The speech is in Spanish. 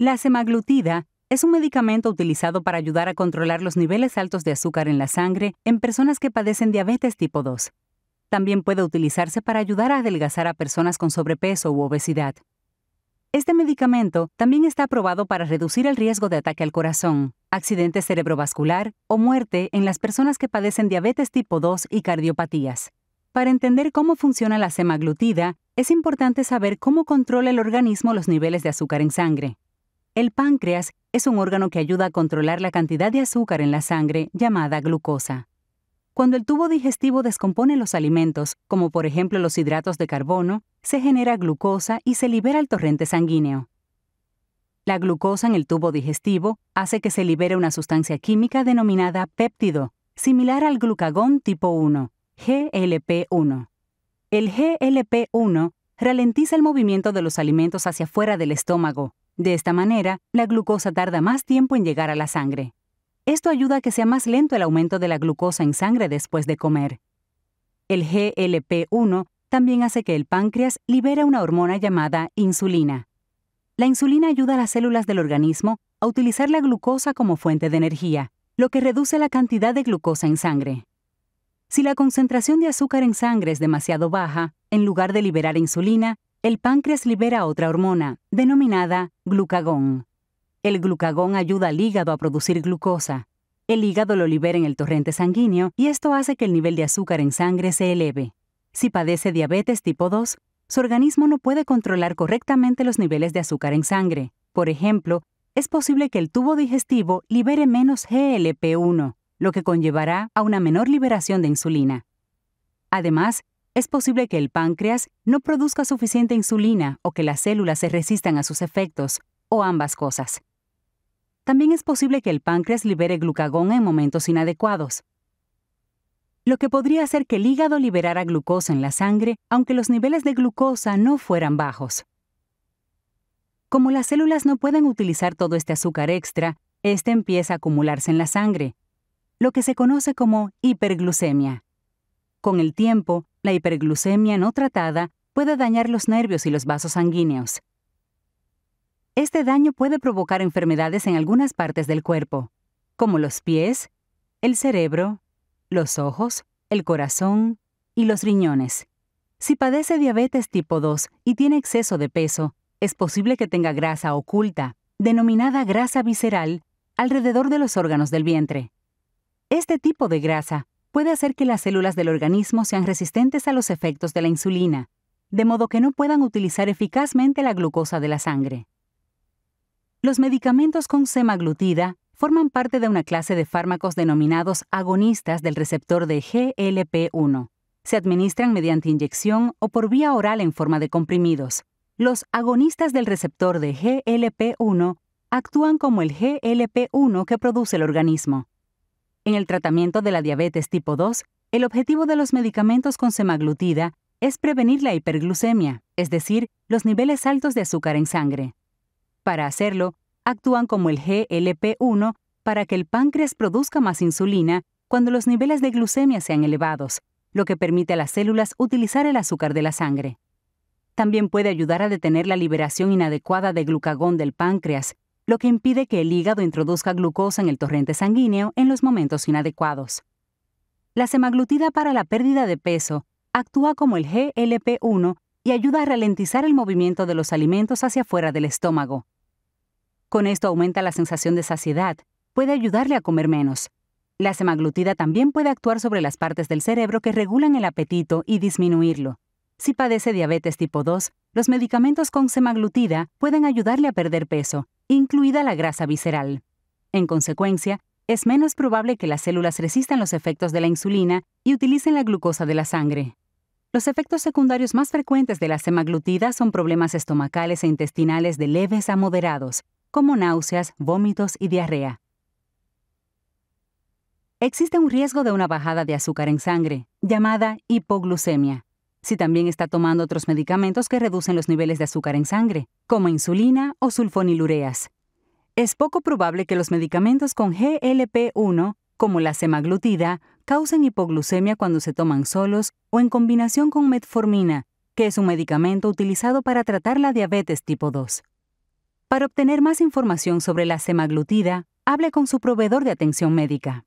La semaglutida es un medicamento utilizado para ayudar a controlar los niveles altos de azúcar en la sangre en personas que padecen diabetes tipo 2. También puede utilizarse para ayudar a adelgazar a personas con sobrepeso u obesidad. Este medicamento también está aprobado para reducir el riesgo de ataque al corazón, accidente cerebrovascular o muerte en las personas que padecen diabetes tipo 2 y cardiopatías. Para entender cómo funciona la semaglutida, es importante saber cómo controla el organismo los niveles de azúcar en sangre. El páncreas es un órgano que ayuda a controlar la cantidad de azúcar en la sangre llamada glucosa. Cuando el tubo digestivo descompone los alimentos, como por ejemplo los hidratos de carbono, se genera glucosa y se libera al torrente sanguíneo. La glucosa en el tubo digestivo hace que se libere una sustancia química denominada péptido, similar al glucagón tipo 1, GLP1. El GLP1 ralentiza el movimiento de los alimentos hacia fuera del estómago, de esta manera, la glucosa tarda más tiempo en llegar a la sangre. Esto ayuda a que sea más lento el aumento de la glucosa en sangre después de comer. El GLP-1 también hace que el páncreas libere una hormona llamada insulina. La insulina ayuda a las células del organismo a utilizar la glucosa como fuente de energía, lo que reduce la cantidad de glucosa en sangre. Si la concentración de azúcar en sangre es demasiado baja, en lugar de liberar insulina, el páncreas libera otra hormona, denominada glucagón. El glucagón ayuda al hígado a producir glucosa. El hígado lo libera en el torrente sanguíneo y esto hace que el nivel de azúcar en sangre se eleve. Si padece diabetes tipo 2, su organismo no puede controlar correctamente los niveles de azúcar en sangre. Por ejemplo, es posible que el tubo digestivo libere menos GLP-1, lo que conllevará a una menor liberación de insulina. Además, es posible que el páncreas no produzca suficiente insulina o que las células se resistan a sus efectos, o ambas cosas. También es posible que el páncreas libere glucagón en momentos inadecuados, lo que podría hacer que el hígado liberara glucosa en la sangre aunque los niveles de glucosa no fueran bajos. Como las células no pueden utilizar todo este azúcar extra, este empieza a acumularse en la sangre, lo que se conoce como hiperglucemia. Con el tiempo, la hiperglucemia no tratada puede dañar los nervios y los vasos sanguíneos. Este daño puede provocar enfermedades en algunas partes del cuerpo, como los pies, el cerebro, los ojos, el corazón y los riñones. Si padece diabetes tipo 2 y tiene exceso de peso, es posible que tenga grasa oculta, denominada grasa visceral, alrededor de los órganos del vientre. Este tipo de grasa puede hacer que las células del organismo sean resistentes a los efectos de la insulina, de modo que no puedan utilizar eficazmente la glucosa de la sangre. Los medicamentos con semaglutida forman parte de una clase de fármacos denominados agonistas del receptor de GLP-1. Se administran mediante inyección o por vía oral en forma de comprimidos. Los agonistas del receptor de GLP-1 actúan como el GLP-1 que produce el organismo. En el tratamiento de la diabetes tipo 2, el objetivo de los medicamentos con semaglutida es prevenir la hiperglucemia, es decir, los niveles altos de azúcar en sangre. Para hacerlo, actúan como el GLP-1 para que el páncreas produzca más insulina cuando los niveles de glucemia sean elevados, lo que permite a las células utilizar el azúcar de la sangre. También puede ayudar a detener la liberación inadecuada de glucagón del páncreas, lo que impide que el hígado introduzca glucosa en el torrente sanguíneo en los momentos inadecuados. La semaglutida para la pérdida de peso actúa como el GLP-1 y ayuda a ralentizar el movimiento de los alimentos hacia afuera del estómago. Con esto aumenta la sensación de saciedad, puede ayudarle a comer menos. La semaglutida también puede actuar sobre las partes del cerebro que regulan el apetito y disminuirlo. Si padece diabetes tipo 2, los medicamentos con semaglutida pueden ayudarle a perder peso, incluida la grasa visceral. En consecuencia, es menos probable que las células resistan los efectos de la insulina y utilicen la glucosa de la sangre. Los efectos secundarios más frecuentes de la semaglutida son problemas estomacales e intestinales de leves a moderados, como náuseas, vómitos y diarrea. Existe un riesgo de una bajada de azúcar en sangre, llamada hipoglucemia, si también está tomando otros medicamentos que reducen los niveles de azúcar en sangre, como insulina o sulfonilureas. Es poco probable que los medicamentos con GLP-1, como la semaglutida, causen hipoglucemia cuando se toman solos o en combinación con metformina, que es un medicamento utilizado para tratar la diabetes tipo 2. Para obtener más información sobre la semaglutida, hable con su proveedor de atención médica.